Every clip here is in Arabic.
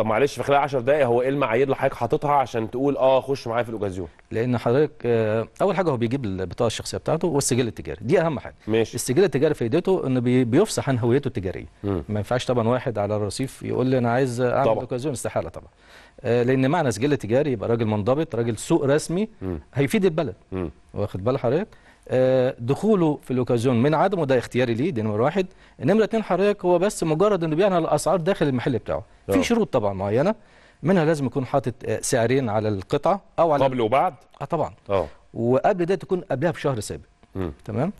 طب معلش في خلال 10 دقائق هو ايه المعايير اللي حضرتك حاططها عشان تقول اه خش معايا في الاوكازيون؟ لان حضرتك آه، اول حاجه هو بيجيب البطاقه الشخصيه بتاعته والسجل التجاري دي اهم حاجه ماشي السجل التجاري في انه بيفصح عن هويته التجاريه مم. ما ينفعش طبعا واحد على الرصيف يقول لي انا عايز اعمل اوكازيون استحاله طبعا آه، لان معنى سجل تجاري يبقى راجل منضبط راجل سوق رسمي مم. هيفيد البلد واخد بال حضرتك دخوله في الاوكازيون من عدمه ده اختياري ليه دي نمره واحد نمره اتنين حضرتك هو بس مجرد انه بيعلن الاسعار داخل المحل بتاعه أوه. في آه. شروط طبعا معينه منها لازم يكون حاطط آه، سعرين على القطعه او على قبل وبعد اه طبعا اه وقبل ده تكون قبلها بشهر سابق م. تمام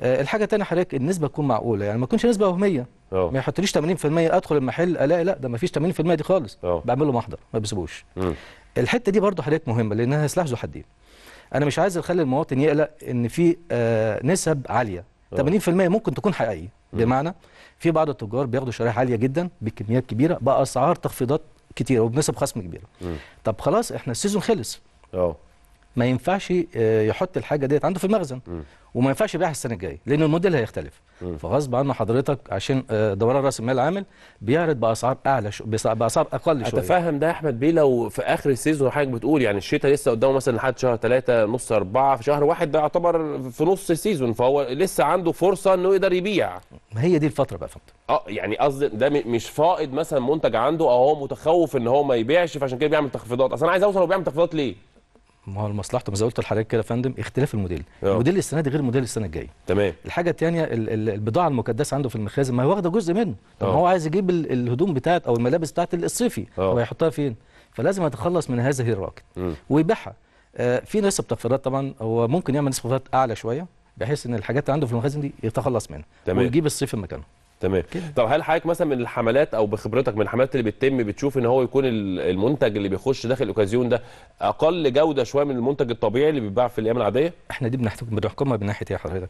آه الحاجه الثانيه حضرتك النسبه تكون معقوله يعني ما تكونش نسبه وهميه أوه. ما يحطليش 80% ادخل المحل الاقي لا ده ما فيش 80% دي خالص أوه. بعمل له محضر ما بسيبوش الحته دي برضو حضرتك مهمه لانها سلاح ذو حدين انا مش عايز اخلي المواطن يقلق ان في آه، نسب عاليه 80% آه. ممكن تكون حقيقيه بمعنى في بعض التجار بياخدوا شرائح عاليه جدا بكميات كبيره باسعار تخفيضات كتيره وبنسب خصم كبيره طب خلاص احنا السيزون خلص اه ما ينفعش آه، يحط الحاجه ديت عنده في المخزن وما ينفعش يبيعها السنه الجايه لان الموديل هيختلف فغصب عنه حضرتك عشان آه، دوران راس المال العامل بيعرض باسعار اعلى شو باسعار اقل شويه اتفهم ده يا احمد بيه لو في اخر السيزون حضرتك بتقول يعني الشتاء لسه قدامه مثلا لحد شهر 3 نص 4 في شهر واحد ده يعتبر في نص السيزون فهو لسه عنده فرصه انه يقدر يبيع ما هي دي الفتره بقى فهمت اه يعني قصدي ده مش فائض مثلا منتج عنده او هو متخوف ان هو ما يبيعش فعشان كده بيعمل تخفيضات اصل انا عايز اوصل هو بيعمل تخفيضات ليه ما هو لمصلحته زي ما قلت لحضرتك كده يا فندم اختلاف الموديل أوه. الموديل السنه دي غير الموديل السنه الجايه تمام الحاجه الثانيه البضاعه المكدسه عنده في المخازن ما هي واخده جزء منه طب اه. هو عايز يجيب الهدوم بتاعت او الملابس بتاعت الصيفي هو اه. هيحطها فين فلازم يتخلص من هذه الراكد ويبيعها آه في نسب تخفيضات طبعا هو ممكن يعمل نسب تخفيضات اعلى شويه بحيث ان الحاجات اللي عنده في المخازن دي يتخلص منها تمام. ويجيب الصيف مكانه تمام طب هل حضرتك مثلا من الحملات او بخبرتك من الحملات اللي بتتم بتشوف ان هو يكون المنتج اللي بيخش داخل الاوكازيون ده اقل جوده شويه من المنتج الطبيعي اللي بيتباع في الايام العاديه احنا دي بنحكمها من ناحيه ايه حضرتك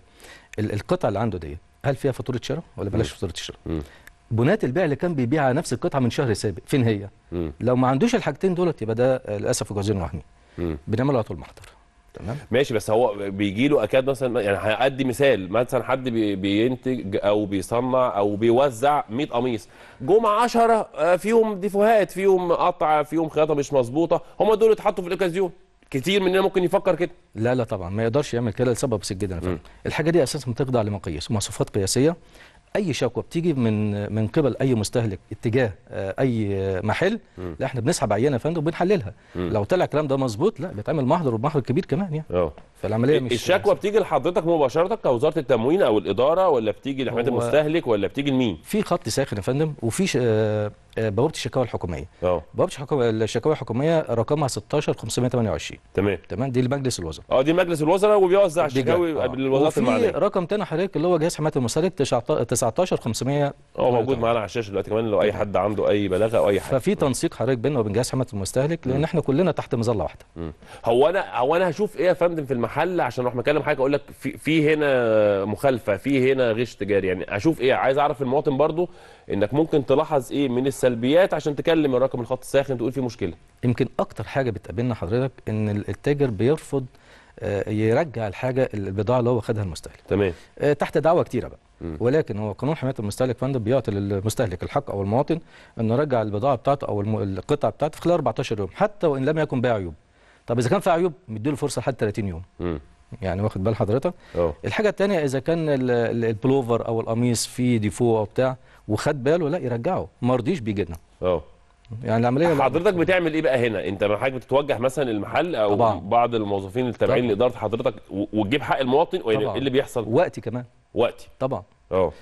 القطعه اللي عنده دي هل فيها فاتوره شراء ولا بلاش فاتوره شراء بنات البيع اللي كان بيبيع نفس القطعه من شهر سابق فين هي م. لو ما عندوش الحاجتين دولت يبقى ده للاسف اوكازيون وهمي بنعمله على طول محضر تمام ماشي بس هو بيجي له اكاد مثلا يعني هادي مثال مثلا حد بينتج او بيصنع او بيوزع 100 قميص جم 10 آه، فيهم ديفوهات فيهم قطع فيهم خياطه مش مظبوطه هم دول اتحطوا في الاوكازيون كتير مننا ممكن يفكر كده لا لا طبعا ما يقدرش يعمل كده لسبب بسيط جدا الحاجه دي اساسا بتخضع لمقاييس مواصفات قياسيه اي شكوى بتيجي من من قبل اي مستهلك اتجاه آه، اي آه، محل لا احنا بنسحب عينه يا فندم وبنحللها لو طلع الكلام ده مظبوط لا بيتعمل محضر ومحضر كبير كمان يعني أه. فالعمليه إيه، مش الشكوى بتيجي لحضرتك مباشره كوزاره التموين او الاداره ولا بتيجي لحمايه المستهلك ولا بتيجي لمين؟ في خط ساخن يا فندم وفي بوابه الشكاوى الحكوميه اه بوابه الشكاوى الحكوميه رقمها 16528 تمام تمام دي لمجلس الوزراء اه دي مجلس الوزراء وبيوزع الشكاوي للوزارات المعنيه رقم ثاني حضرتك اللي هو جهاز حمايه المستهلك 19500 اه موجود معانا على الشاشه دلوقتي كمان لو اي حد عنده اي بلاغه او اي حاجه ففي تنسيق حضرتك بيننا وبين جهاز حمايه المستهلك لان احنا كلنا تحت مظله واحده هو انا هو انا هشوف ايه يا فندم في المحل محل عشان اروح مكلم حاجه اقول لك في, في هنا مخالفه في هنا غش تجاري يعني اشوف ايه عايز اعرف المواطن برضو انك ممكن تلاحظ ايه من السلبيات عشان تكلم الرقم الخط الساخن تقول في مشكله يمكن اكتر حاجه بتقابلنا حضرتك ان التاجر بيرفض آه، يرجع الحاجه البضاعه اللي هو خدها المستهلك تمام آه، تحت دعوه كتيره بقى ولكن هو قانون حمايه المستهلك فندم بيعطي للمستهلك الحق او المواطن انه يرجع البضاعه بتاعته او القطعه بتاعته في خلال 14 يوم حتى وان لم يكن بها عيوب طب اذا كان في عيوب مديله فرصه لحد 30 يوم م. يعني واخد بال حضرتك أوه. الحاجه الثانيه اذا كان البلوفر او القميص فيه ديفو او بتاع وخد باله لا يرجعه ما رضيش بيجي لنا اه يعني العمليه حضرتك بتعمل ايه بقى هنا انت حضرتك بتتوجه مثلا المحل او طبعا. بعض الموظفين التابعين لاداره حضرتك وتجيب حق المواطن وايه إيه اللي بيحصل وقتي كمان وقتي طبعا اه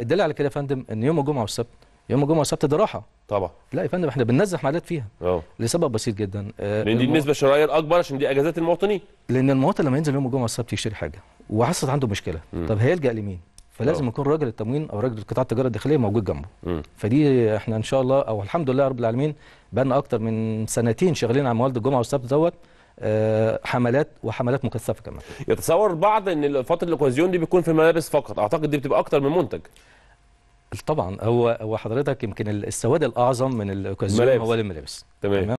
الدليل على كده يا فندم ان يوم الجمعه والسبت يوم الجمعه والسبت ده راحه طبعا لا يا فندم احنا بننزل حملات فيها اه لسبب بسيط جدا آه لان دي النسبه الشرائيه الاكبر عشان دي اجازات المواطنين لان المواطن لما ينزل يوم الجمعه والسبت يشتري حاجه وحصلت عنده مشكله م. طب هيلجا لمين؟ فلازم يكون راجل التموين او راجل قطاع التجاره الداخليه موجود جنبه فدي احنا ان شاء الله او الحمد لله رب العالمين بقى اكتر من سنتين شغالين على موالد الجمعه والسبت دوت آه، حملات وحملات مكثفه كمان يتصور بعض ان فتره الاكوازيون دي بيكون في ملابس فقط اعتقد دي بتبقى اكتر من منتج طبعا هو هو حضرتك يمكن السواد الاعظم من الاوكازيون هو الملابس تمام